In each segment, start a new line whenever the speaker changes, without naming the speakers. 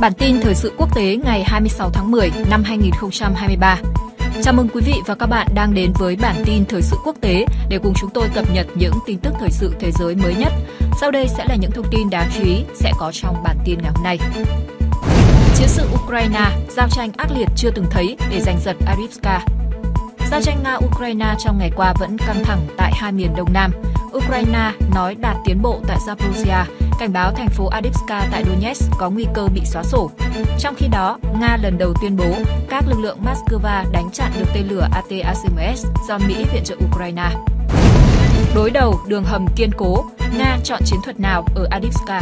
Bản tin thời sự quốc tế ngày 26 tháng 10 năm 2023. Chào mừng quý vị và các bạn đang đến với bản tin thời sự quốc tế để cùng chúng tôi cập nhật những tin tức thời sự thế giới mới nhất. Sau đây sẽ là những thông tin đáng chú ý sẽ có trong bản tin ngày hôm nay. Chiến sự Ukraine, giao tranh ác liệt chưa từng thấy để giành giật Arivska. Giao tranh Nga-Ukraine trong ngày qua vẫn căng thẳng tại hai miền Đông Nam. Ukraine nói đạt tiến bộ tại Zaporizhia, cảnh báo thành phố Adivska tại Donetsk có nguy cơ bị xóa sổ. Trong khi đó, Nga lần đầu tuyên bố các lực lượng Moscow đánh chặn được tên lửa atacms do Mỹ viện trợ Ukraine. Đối đầu đường hầm kiên cố, Nga chọn chiến thuật nào ở Adivska?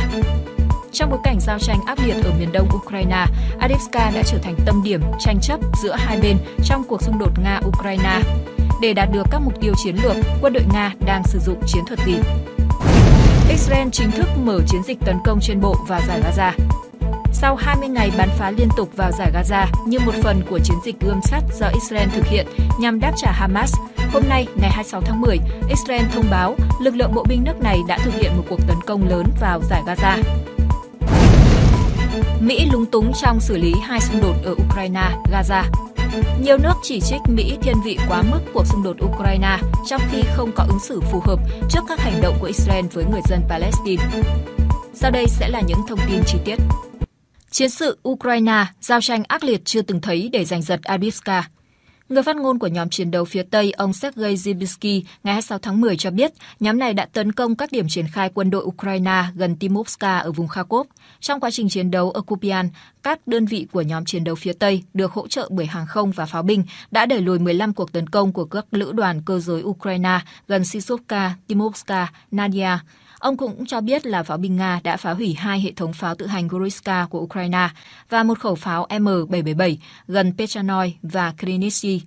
Trong bối cảnh giao tranh ác liệt ở miền đông Ukraine, Adivska đã trở thành tâm điểm tranh chấp giữa hai bên trong cuộc xung đột Nga-Ukraine. Để đạt được các mục tiêu chiến lược, quân đội Nga đang sử dụng chiến thuật gì? Israel chính thức mở chiến dịch tấn công trên bộ vào giải Gaza. Sau 20 ngày bắn phá liên tục vào giải Gaza như một phần của chiến dịch gươm sắt do Israel thực hiện nhằm đáp trả Hamas, hôm nay ngày 26 tháng 10, Israel thông báo lực lượng bộ binh nước này đã thực hiện một cuộc tấn công lớn vào giải Gaza. Mỹ lúng túng trong xử lý hai xung đột ở Ukraine, Gaza. Nhiều nước chỉ trích Mỹ thiên vị quá mức cuộc xung đột Ukraine trong khi không có ứng xử phù hợp trước các hành động của Israel với người dân Palestine. Sau đây sẽ là những thông tin chi tiết. Chiến sự Ukraine, giao tranh ác liệt chưa từng thấy để giành giật Abivka, Người phát ngôn của nhóm chiến đấu phía Tây, ông Sergei Zibisky, ngày 26 tháng 10 cho biết nhóm này đã tấn công các điểm triển khai quân đội Ukraine gần Timovska ở vùng Kharkov. Trong quá trình chiến đấu ở Kupian, các đơn vị của nhóm chiến đấu phía Tây được hỗ trợ bởi hàng không và pháo binh đã đẩy lùi 15 cuộc tấn công của các lữ đoàn cơ giới Ukraine gần Sisovka, Timovska, Nadia. Ông cũng cho biết là pháo binh Nga đã phá hủy hai hệ thống pháo tự hành Goriska của Ukraine và một khẩu pháo M777 gần Pechanoi và Krinichi.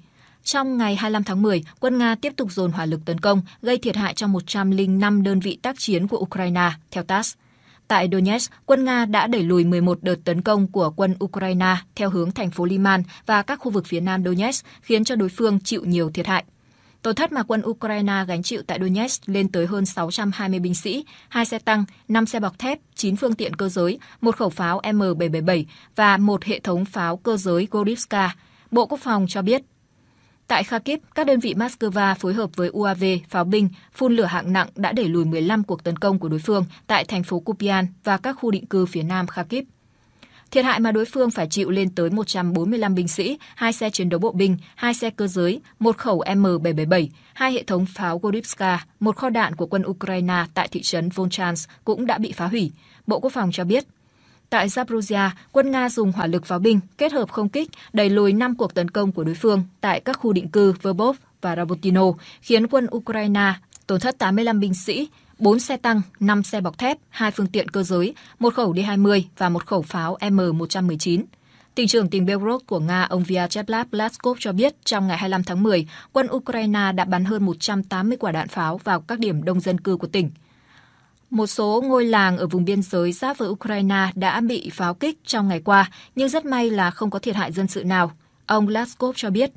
Trong ngày 25 tháng 10, quân Nga tiếp tục dồn hỏa lực tấn công, gây thiệt hại cho 105 đơn vị tác chiến của Ukraine, theo TASS. Tại Donetsk, quân Nga đã đẩy lùi 11 đợt tấn công của quân Ukraine theo hướng thành phố Liman và các khu vực phía nam Donetsk, khiến cho đối phương chịu nhiều thiệt hại. Tổn thất mà quân Ukraine gánh chịu tại Donetsk lên tới hơn 620 binh sĩ, 2 xe tăng, 5 xe bọc thép, 9 phương tiện cơ giới, một khẩu pháo M777 và một hệ thống pháo cơ giới Gorivka, Bộ Quốc phòng cho biết. Tại Kharkiv, các đơn vị Moscow phối hợp với UAV, pháo binh, phun lửa hạng nặng đã đẩy lùi 15 cuộc tấn công của đối phương tại thành phố Kupian và các khu định cư phía nam Kharkiv. Thiệt hại mà đối phương phải chịu lên tới 145 binh sĩ, hai xe chiến đấu bộ binh, hai xe cơ giới, một khẩu M777, hai hệ thống pháo Gorivska, một kho đạn của quân Ukraine tại thị trấn Volchansk cũng đã bị phá hủy. Bộ Quốc phòng cho biết Tại Zaporizhia, quân Nga dùng hỏa lực pháo binh kết hợp không kích đẩy lùi 5 cuộc tấn công của đối phương tại các khu định cư Verbov và Rabotino, khiến quân Ukraine tổn thất 85 binh sĩ, 4 xe tăng, 5 xe bọc thép, 2 phương tiện cơ giới, một khẩu D-20 và một khẩu pháo M119. Tỉnh trưởng tỉnh Belgorod của Nga ông Vyacheslav Laskov cho biết trong ngày 25 tháng 10, quân Ukraine đã bắn hơn 180 quả đạn pháo vào các điểm đông dân cư của tỉnh. Một số ngôi làng ở vùng biên giới giáp với Ukraine đã bị pháo kích trong ngày qua, nhưng rất may là không có thiệt hại dân sự nào. Ông Laskov cho biết.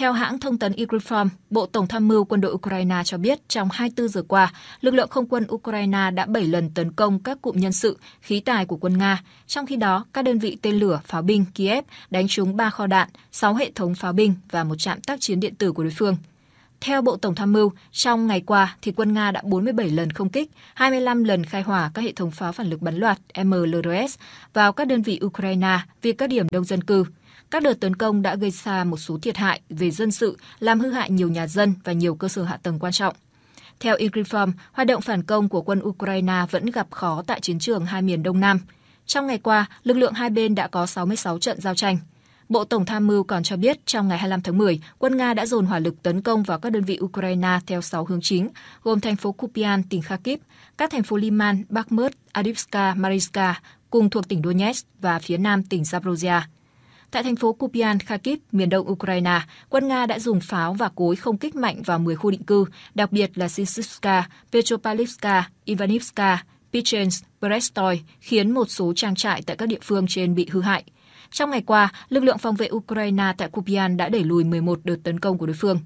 Theo hãng thông tấn Ukrinform, Bộ Tổng tham mưu quân đội Ukraine cho biết trong 24 giờ qua, lực lượng không quân Ukraine đã 7 lần tấn công các cụm nhân sự, khí tài của quân Nga. Trong khi đó, các đơn vị tên lửa pháo binh Kiev đánh trúng 3 kho đạn, 6 hệ thống pháo binh và một trạm tác chiến điện tử của đối phương. Theo Bộ Tổng tham mưu, trong ngày qua thì quân Nga đã 47 lần không kích, 25 lần khai hỏa các hệ thống pháo phản lực bắn loạt MLRS vào các đơn vị Ukraine vì các điểm đông dân cư. Các đợt tấn công đã gây ra một số thiệt hại về dân sự, làm hư hại nhiều nhà dân và nhiều cơ sở hạ tầng quan trọng. Theo Igriform, hoạt động phản công của quân Ukraine vẫn gặp khó tại chiến trường hai miền Đông Nam. Trong ngày qua, lực lượng hai bên đã có 66 trận giao tranh. Bộ Tổng tham mưu còn cho biết trong ngày 25 tháng 10, quân Nga đã dồn hỏa lực tấn công vào các đơn vị Ukraine theo 6 hướng chính, gồm thành phố Kupian, tỉnh Kharkiv, các thành phố Liman, Bakhmut, Adivska, Mariska, cùng thuộc tỉnh Donetsk và phía nam tỉnh Zaporozhia. Tại thành phố Kupian, Kharkiv, miền đông Ukraine, quân Nga đã dùng pháo và cối không kích mạnh vào 10 khu định cư, đặc biệt là Sisivska, Petropavlivska, Ivanivska, Pichens, Brestoy, khiến một số trang trại tại các địa phương trên bị hư hại. Trong ngày qua, lực lượng phòng vệ Ukraine tại Kupian đã đẩy lùi 11 đợt tấn công của đối phương.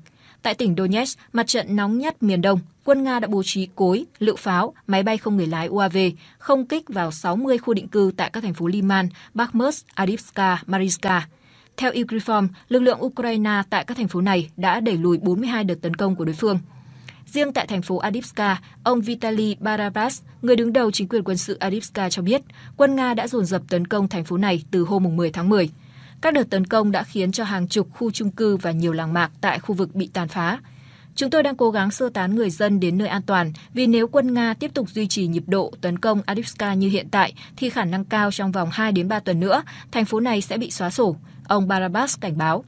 Tại tỉnh Donetsk, mặt trận nóng nhất miền đông, quân Nga đã bố trí cối, lựu pháo, máy bay không người lái UAV không kích vào 60 khu định cư tại các thành phố Liman, Bakhmut, Adivska, Mariska. Theo Ukrinform, lực lượng Ukraine tại các thành phố này đã đẩy lùi 42 đợt tấn công của đối phương. Riêng tại thành phố Adivska, ông Vitaly Barabas, người đứng đầu chính quyền quân sự Adivska cho biết, quân Nga đã dồn dập tấn công thành phố này từ hôm 10 tháng 10. Các đợt tấn công đã khiến cho hàng chục khu trung cư và nhiều làng mạc tại khu vực bị tàn phá, Chúng tôi đang cố gắng sơ tán người dân đến nơi an toàn, vì nếu quân Nga tiếp tục duy trì nhịp độ tấn công Adivska như hiện tại, thì khả năng cao trong vòng 2 đến 3 tuần nữa, thành phố này sẽ bị xóa sổ, ông Barabas cảnh báo.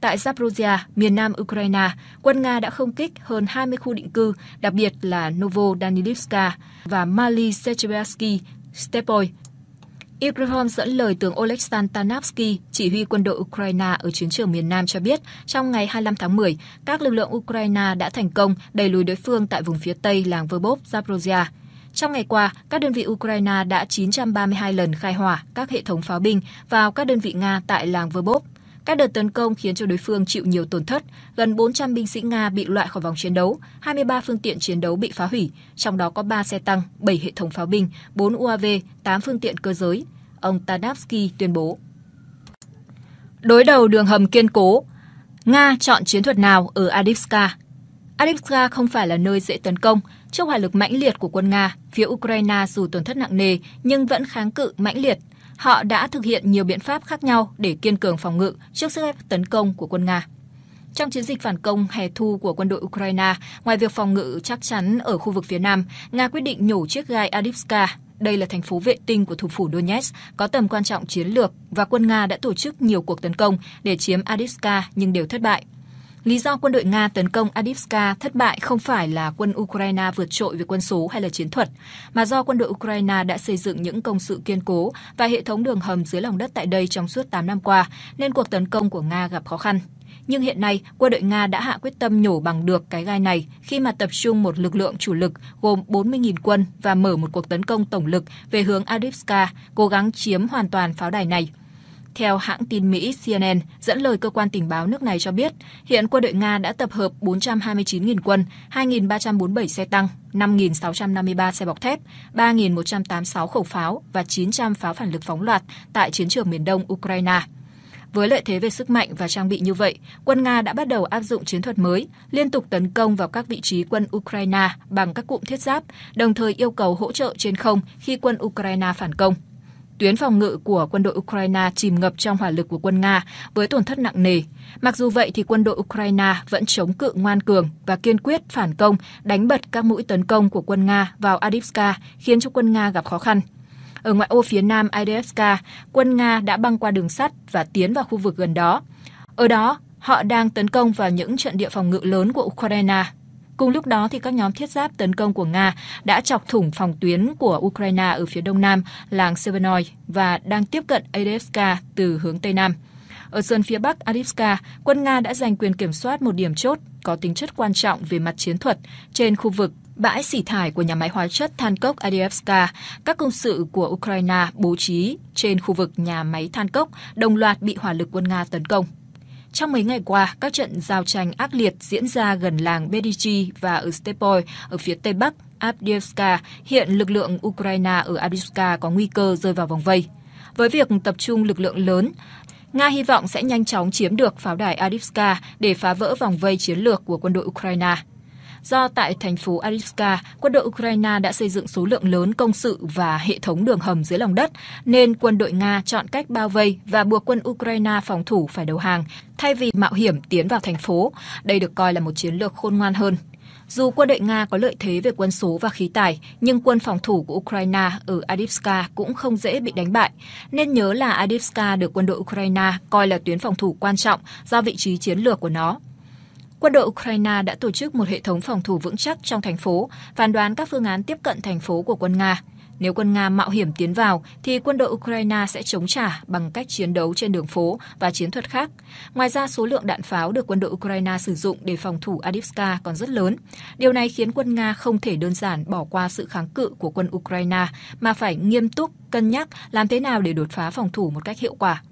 Tại Zaporozhia, miền nam Ukraine, quân Nga đã không kích hơn 20 khu định cư, đặc biệt là novo Novodanilivska và Mali Secherbsky Stepoy Ibrahim dẫn lời tướng Oleksandr Tanavsky, chỉ huy quân đội Ukraine ở chiến trường miền Nam cho biết, trong ngày 25 tháng 10, các lực lượng Ukraine đã thành công đẩy lùi đối phương tại vùng phía tây làng Verbov, Zaporozhia. Trong ngày qua, các đơn vị Ukraine đã 932 lần khai hỏa các hệ thống pháo binh vào các đơn vị Nga tại làng Verbov, các đợt tấn công khiến cho đối phương chịu nhiều tổn thất, gần 400 binh sĩ Nga bị loại khỏi vòng chiến đấu, 23 phương tiện chiến đấu bị phá hủy, trong đó có 3 xe tăng, 7 hệ thống pháo binh, 4 UAV, 8 phương tiện cơ giới. Ông Tadavsky tuyên bố. Đối đầu đường hầm kiên cố, Nga chọn chiến thuật nào ở Adivska? Adivska không phải là nơi dễ tấn công. Trước hỏa lực mãnh liệt của quân Nga, phía Ukraine dù tổn thất nặng nề nhưng vẫn kháng cự mãnh liệt họ đã thực hiện nhiều biện pháp khác nhau để kiên cường phòng ngự trước sức ép tấn công của quân Nga. Trong chiến dịch phản công hè thu của quân đội Ukraine, ngoài việc phòng ngự chắc chắn ở khu vực phía nam, Nga quyết định nhổ chiếc gai Adivska. Đây là thành phố vệ tinh của thủ phủ Donetsk, có tầm quan trọng chiến lược và quân Nga đã tổ chức nhiều cuộc tấn công để chiếm Adivska nhưng đều thất bại. Lý do quân đội Nga tấn công Adivska thất bại không phải là quân Ukraine vượt trội về quân số hay là chiến thuật, mà do quân đội Ukraine đã xây dựng những công sự kiên cố và hệ thống đường hầm dưới lòng đất tại đây trong suốt 8 năm qua, nên cuộc tấn công của Nga gặp khó khăn. Nhưng hiện nay, quân đội Nga đã hạ quyết tâm nhổ bằng được cái gai này khi mà tập trung một lực lượng chủ lực gồm 40.000 quân và mở một cuộc tấn công tổng lực về hướng Adivska, cố gắng chiếm hoàn toàn pháo đài này – theo hãng tin Mỹ CNN, dẫn lời cơ quan tình báo nước này cho biết, hiện quân đội Nga đã tập hợp 429.000 quân, 2.347 xe tăng, 5.653 xe bọc thép, 3.186 khẩu pháo và 900 pháo phản lực phóng loạt tại chiến trường miền đông Ukraine. Với lợi thế về sức mạnh và trang bị như vậy, quân Nga đã bắt đầu áp dụng chiến thuật mới, liên tục tấn công vào các vị trí quân Ukraine bằng các cụm thiết giáp, đồng thời yêu cầu hỗ trợ trên không khi quân Ukraine phản công tuyến phòng ngự của quân đội Ukraine chìm ngập trong hỏa lực của quân Nga với tổn thất nặng nề. Mặc dù vậy thì quân đội Ukraine vẫn chống cự ngoan cường và kiên quyết phản công, đánh bật các mũi tấn công của quân Nga vào Adivska khiến cho quân Nga gặp khó khăn. Ở ngoại ô phía nam Adivska, quân Nga đã băng qua đường sắt và tiến vào khu vực gần đó. Ở đó, họ đang tấn công vào những trận địa phòng ngự lớn của Ukraine Cùng lúc đó, thì các nhóm thiết giáp tấn công của Nga đã chọc thủng phòng tuyến của Ukraine ở phía đông nam làng severnoy và đang tiếp cận Adivska từ hướng tây nam. Ở sườn phía bắc Adivska, quân Nga đã giành quyền kiểm soát một điểm chốt có tính chất quan trọng về mặt chiến thuật trên khu vực bãi xỉ thải của nhà máy hóa chất than cốc Adivska, các công sự của Ukraine bố trí trên khu vực nhà máy than cốc đồng loạt bị hỏa lực quân Nga tấn công. Trong mấy ngày qua, các trận giao tranh ác liệt diễn ra gần làng Bedichi và ở Stepoy ở phía tây bắc Avdiivka, hiện lực lượng Ukraine ở Avdiivka có nguy cơ rơi vào vòng vây. Với việc tập trung lực lượng lớn, Nga hy vọng sẽ nhanh chóng chiếm được pháo đài Avdiivka để phá vỡ vòng vây chiến lược của quân đội Ukraine do tại thành phố Arivska, quân đội Ukraine đã xây dựng số lượng lớn công sự và hệ thống đường hầm dưới lòng đất, nên quân đội Nga chọn cách bao vây và buộc quân Ukraine phòng thủ phải đầu hàng, thay vì mạo hiểm tiến vào thành phố. Đây được coi là một chiến lược khôn ngoan hơn. Dù quân đội Nga có lợi thế về quân số và khí tài, nhưng quân phòng thủ của Ukraine ở Adivska cũng không dễ bị đánh bại. Nên nhớ là Adivska được quân đội Ukraine coi là tuyến phòng thủ quan trọng do vị trí chiến lược của nó. Quân đội Ukraine đã tổ chức một hệ thống phòng thủ vững chắc trong thành phố, phán đoán các phương án tiếp cận thành phố của quân Nga. Nếu quân Nga mạo hiểm tiến vào, thì quân đội Ukraine sẽ chống trả bằng cách chiến đấu trên đường phố và chiến thuật khác. Ngoài ra, số lượng đạn pháo được quân đội Ukraine sử dụng để phòng thủ Adivska còn rất lớn. Điều này khiến quân Nga không thể đơn giản bỏ qua sự kháng cự của quân Ukraine, mà phải nghiêm túc cân nhắc làm thế nào để đột phá phòng thủ một cách hiệu quả.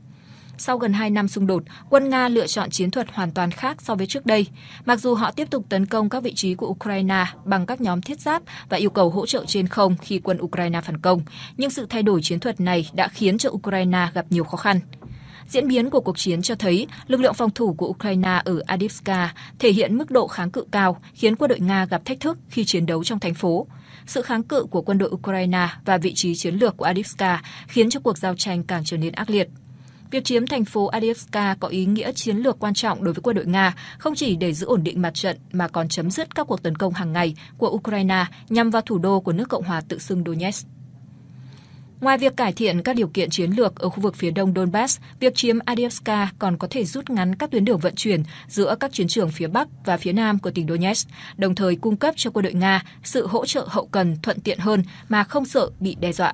Sau gần 2 năm xung đột, quân Nga lựa chọn chiến thuật hoàn toàn khác so với trước đây. Mặc dù họ tiếp tục tấn công các vị trí của Ukraine bằng các nhóm thiết giáp và yêu cầu hỗ trợ trên không khi quân Ukraine phản công, nhưng sự thay đổi chiến thuật này đã khiến cho Ukraine gặp nhiều khó khăn. Diễn biến của cuộc chiến cho thấy lực lượng phòng thủ của Ukraine ở Adivska thể hiện mức độ kháng cự cao, khiến quân đội Nga gặp thách thức khi chiến đấu trong thành phố. Sự kháng cự của quân đội Ukraine và vị trí chiến lược của Adivska khiến cho cuộc giao tranh càng trở nên ác liệt. Việc chiếm thành phố Adiivka có ý nghĩa chiến lược quan trọng đối với quân đội Nga, không chỉ để giữ ổn định mặt trận mà còn chấm dứt các cuộc tấn công hàng ngày của Ukraine nhằm vào thủ đô của nước Cộng hòa tự xưng Donetsk. Ngoài việc cải thiện các điều kiện chiến lược ở khu vực phía đông Donbass, việc chiếm Adievska còn có thể rút ngắn các tuyến đường vận chuyển giữa các chiến trường phía Bắc và phía Nam của tỉnh Donetsk, đồng thời cung cấp cho quân đội Nga sự hỗ trợ hậu cần thuận tiện hơn mà không sợ bị đe dọa.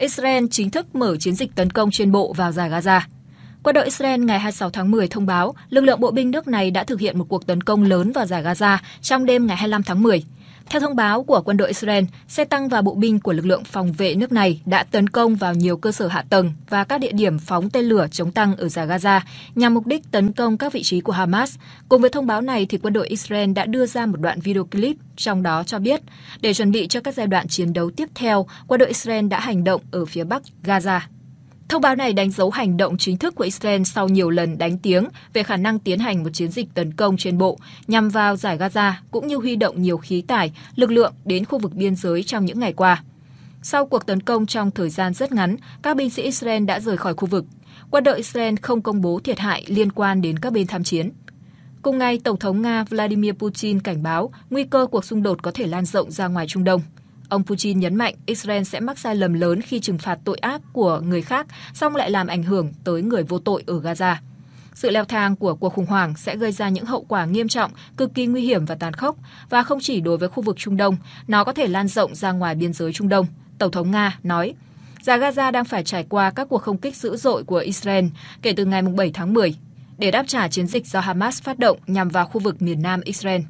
Israel chính thức mở chiến dịch tấn công trên bộ vào giải Gaza. Quân đội Israel ngày 26 tháng 10 thông báo lực lượng bộ binh nước này đã thực hiện một cuộc tấn công lớn vào giải Gaza trong đêm ngày 25 tháng 10. Theo thông báo của quân đội Israel, xe tăng và bộ binh của lực lượng phòng vệ nước này đã tấn công vào nhiều cơ sở hạ tầng và các địa điểm phóng tên lửa chống tăng ở giải Gaza nhằm mục đích tấn công các vị trí của Hamas. Cùng với thông báo này, thì quân đội Israel đã đưa ra một đoạn video clip trong đó cho biết để chuẩn bị cho các giai đoạn chiến đấu tiếp theo, quân đội Israel đã hành động ở phía bắc Gaza. Thông báo này đánh dấu hành động chính thức của Israel sau nhiều lần đánh tiếng về khả năng tiến hành một chiến dịch tấn công trên bộ nhằm vào giải Gaza cũng như huy động nhiều khí tải, lực lượng đến khu vực biên giới trong những ngày qua. Sau cuộc tấn công trong thời gian rất ngắn, các binh sĩ Israel đã rời khỏi khu vực. Quân đội Israel không công bố thiệt hại liên quan đến các bên tham chiến. Cùng ngày, Tổng thống Nga Vladimir Putin cảnh báo nguy cơ cuộc xung đột có thể lan rộng ra ngoài Trung Đông. Ông Putin nhấn mạnh Israel sẽ mắc sai lầm lớn khi trừng phạt tội ác của người khác, song lại làm ảnh hưởng tới người vô tội ở Gaza. Sự leo thang của cuộc khủng hoảng sẽ gây ra những hậu quả nghiêm trọng, cực kỳ nguy hiểm và tàn khốc, và không chỉ đối với khu vực Trung Đông, nó có thể lan rộng ra ngoài biên giới Trung Đông, Tổng thống Nga nói. Giải Gaza đang phải trải qua các cuộc không kích dữ dội của Israel kể từ ngày 7 tháng 10 để đáp trả chiến dịch do Hamas phát động nhằm vào khu vực miền nam Israel.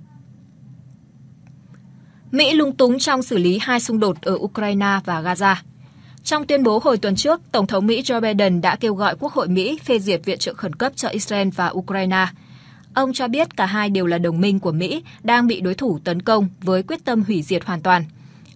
Mỹ lung túng trong xử lý hai xung đột ở Ukraine và Gaza. Trong tuyên bố hồi tuần trước, Tổng thống Mỹ Joe Biden đã kêu gọi Quốc hội Mỹ phê duyệt viện trợ khẩn cấp cho Israel và Ukraine. Ông cho biết cả hai đều là đồng minh của Mỹ đang bị đối thủ tấn công với quyết tâm hủy diệt hoàn toàn.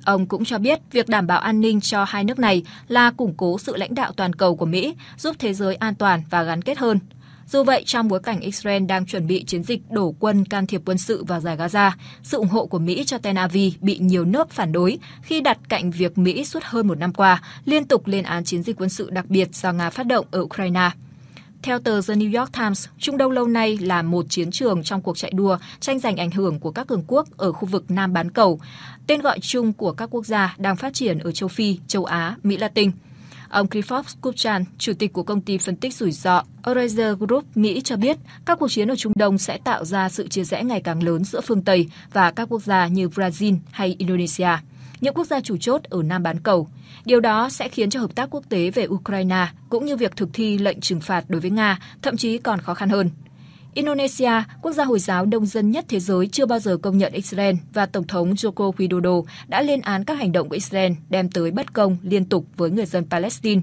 Ông cũng cho biết việc đảm bảo an ninh cho hai nước này là củng cố sự lãnh đạo toàn cầu của Mỹ, giúp thế giới an toàn và gắn kết hơn – dù vậy, trong bối cảnh Israel đang chuẩn bị chiến dịch đổ quân can thiệp quân sự vào giải Gaza, sự ủng hộ của Mỹ cho Tel Aviv bị nhiều nước phản đối khi đặt cạnh việc Mỹ suốt hơn một năm qua liên tục lên án chiến dịch quân sự đặc biệt do Nga phát động ở Ukraine. Theo tờ The New York Times, Trung Đông lâu nay là một chiến trường trong cuộc chạy đua tranh giành ảnh hưởng của các cường quốc ở khu vực Nam bán cầu, tên gọi chung của các quốc gia đang phát triển ở châu Phi, châu Á, Mỹ Latin. Ông Clifford Kupchan, chủ tịch của công ty phân tích rủi ro Eurasia Group Mỹ cho biết các cuộc chiến ở Trung Đông sẽ tạo ra sự chia rẽ ngày càng lớn giữa phương Tây và các quốc gia như Brazil hay Indonesia, những quốc gia chủ chốt ở Nam bán cầu. Điều đó sẽ khiến cho hợp tác quốc tế về Ukraine cũng như việc thực thi lệnh trừng phạt đối với Nga thậm chí còn khó khăn hơn. Indonesia, quốc gia Hồi giáo đông dân nhất thế giới chưa bao giờ công nhận Israel và Tổng thống Joko Widodo đã lên án các hành động của Israel đem tới bất công liên tục với người dân Palestine.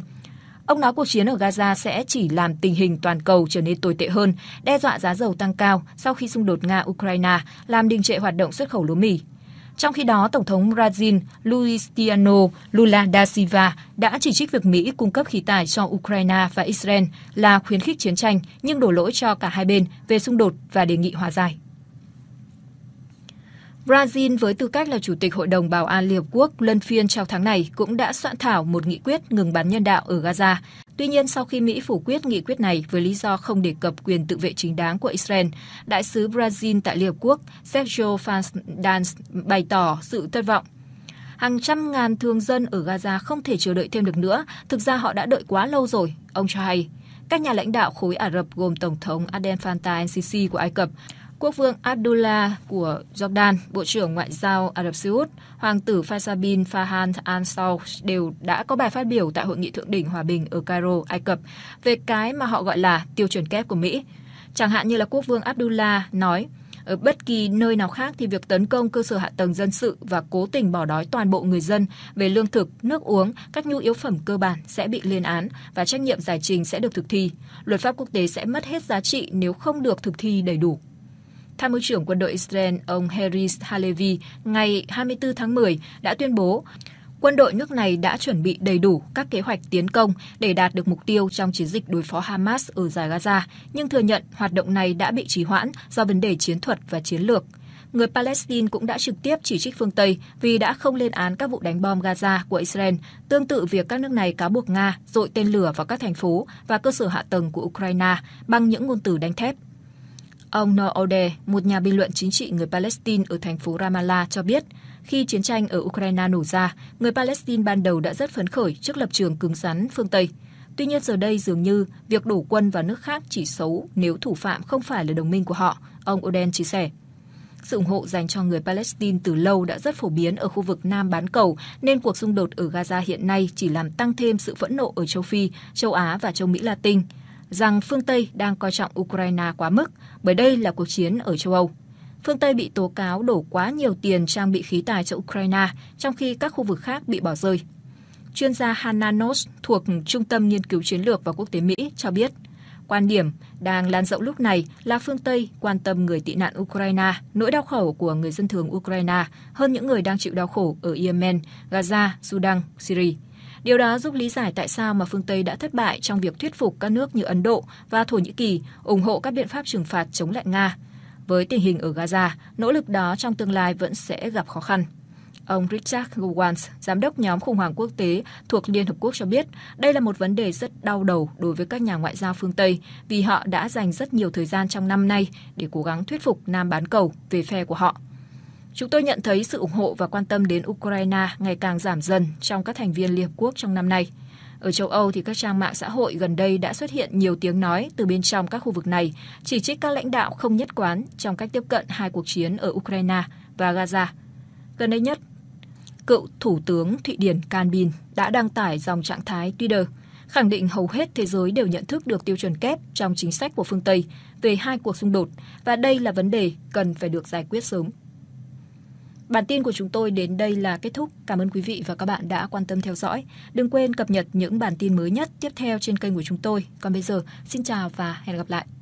Ông nói cuộc chiến ở Gaza sẽ chỉ làm tình hình toàn cầu trở nên tồi tệ hơn, đe dọa giá dầu tăng cao sau khi xung đột Nga-Ukraine làm đình trệ hoạt động xuất khẩu lúa mì. Trong khi đó, Tổng thống Brazil Luiziano Lula da Silva đã chỉ trích việc Mỹ cung cấp khí tài cho Ukraine và Israel là khuyến khích chiến tranh, nhưng đổ lỗi cho cả hai bên về xung đột và đề nghị hòa giải. Brazil với tư cách là Chủ tịch Hội đồng Bảo an Liên Hợp Quốc luân phiên trong tháng này cũng đã soạn thảo một nghị quyết ngừng bắn nhân đạo ở Gaza. Tuy nhiên, sau khi Mỹ phủ quyết nghị quyết này với lý do không đề cập quyền tự vệ chính đáng của Israel, Đại sứ Brazil tại Liên Hợp Quốc Sergio Fandans bày tỏ sự thất vọng. Hàng trăm ngàn thường dân ở Gaza không thể chờ đợi thêm được nữa, thực ra họ đã đợi quá lâu rồi, ông cho hay. Các nhà lãnh đạo khối Ả Rập gồm Tổng thống Adel Fattah el-Sisi của Ai Cập, Quốc vương Abdullah của Jordan, Bộ trưởng Ngoại giao Ả Rập Xê Út, Hoàng tử Faisal bin Farhan Al Saud đều đã có bài phát biểu tại Hội nghị Thượng đỉnh Hòa bình ở Cairo, Ai Cập về cái mà họ gọi là tiêu chuẩn kép của Mỹ. Chẳng hạn như là Quốc vương Abdullah nói, ở bất kỳ nơi nào khác thì việc tấn công cơ sở hạ tầng dân sự và cố tình bỏ đói toàn bộ người dân về lương thực, nước uống, các nhu yếu phẩm cơ bản sẽ bị lên án và trách nhiệm giải trình sẽ được thực thi. Luật pháp quốc tế sẽ mất hết giá trị nếu không được thực thi đầy đủ. Tham mưu trưởng quân đội Israel ông Heris Halevi ngày 24 tháng 10 đã tuyên bố quân đội nước này đã chuẩn bị đầy đủ các kế hoạch tiến công để đạt được mục tiêu trong chiến dịch đối phó Hamas ở giải Gaza, nhưng thừa nhận hoạt động này đã bị trì hoãn do vấn đề chiến thuật và chiến lược. Người Palestine cũng đã trực tiếp chỉ trích phương Tây vì đã không lên án các vụ đánh bom Gaza của Israel, tương tự việc các nước này cáo buộc Nga dội tên lửa vào các thành phố và cơ sở hạ tầng của Ukraine bằng những ngôn từ đánh thép Ông Noode, một nhà bình luận chính trị người Palestine ở thành phố Ramallah cho biết, khi chiến tranh ở Ukraine nổ ra, người Palestine ban đầu đã rất phấn khởi trước lập trường cứng rắn phương Tây. Tuy nhiên giờ đây dường như việc đổ quân vào nước khác chỉ xấu nếu thủ phạm không phải là đồng minh của họ, ông Oden chia sẻ. Sự ủng hộ dành cho người Palestine từ lâu đã rất phổ biến ở khu vực Nam bán cầu, nên cuộc xung đột ở Gaza hiện nay chỉ làm tăng thêm sự phẫn nộ ở châu Phi, châu Á và châu Mỹ Latin – rằng phương Tây đang coi trọng Ukraine quá mức bởi đây là cuộc chiến ở châu Âu. Phương Tây bị tố cáo đổ quá nhiều tiền trang bị khí tài cho Ukraine, trong khi các khu vực khác bị bỏ rơi. Chuyên gia Hannah thuộc Trung tâm Nghiên cứu Chiến lược và Quốc tế Mỹ cho biết, quan điểm đang lan rộng lúc này là phương Tây quan tâm người tị nạn Ukraine, nỗi đau khổ của người dân thường Ukraine hơn những người đang chịu đau khổ ở Yemen, Gaza, Sudan, Syria. Điều đó giúp lý giải tại sao mà phương Tây đã thất bại trong việc thuyết phục các nước như Ấn Độ và Thổ Nhĩ Kỳ ủng hộ các biện pháp trừng phạt chống lại Nga. Với tình hình ở Gaza, nỗ lực đó trong tương lai vẫn sẽ gặp khó khăn. Ông Richard Gowans, giám đốc nhóm khủng hoảng quốc tế thuộc Liên Hợp Quốc cho biết, đây là một vấn đề rất đau đầu đối với các nhà ngoại giao phương Tây vì họ đã dành rất nhiều thời gian trong năm nay để cố gắng thuyết phục Nam bán cầu về phe của họ. Chúng tôi nhận thấy sự ủng hộ và quan tâm đến Ukraine ngày càng giảm dần trong các thành viên Liên Hợp Quốc trong năm nay. Ở châu Âu thì các trang mạng xã hội gần đây đã xuất hiện nhiều tiếng nói từ bên trong các khu vực này chỉ trích các lãnh đạo không nhất quán trong cách tiếp cận hai cuộc chiến ở Ukraine và Gaza. Gần đây nhất, cựu Thủ tướng Thụy Điển Canbin đã đăng tải dòng trạng thái Twitter khẳng định hầu hết thế giới đều nhận thức được tiêu chuẩn kép trong chính sách của phương Tây về hai cuộc xung đột và đây là vấn đề cần phải được giải quyết sớm. Bản tin của chúng tôi đến đây là kết thúc. Cảm ơn quý vị và các bạn đã quan tâm theo dõi. Đừng quên cập nhật những bản tin mới nhất tiếp theo trên kênh của chúng tôi. Còn bây giờ, xin chào và hẹn gặp lại.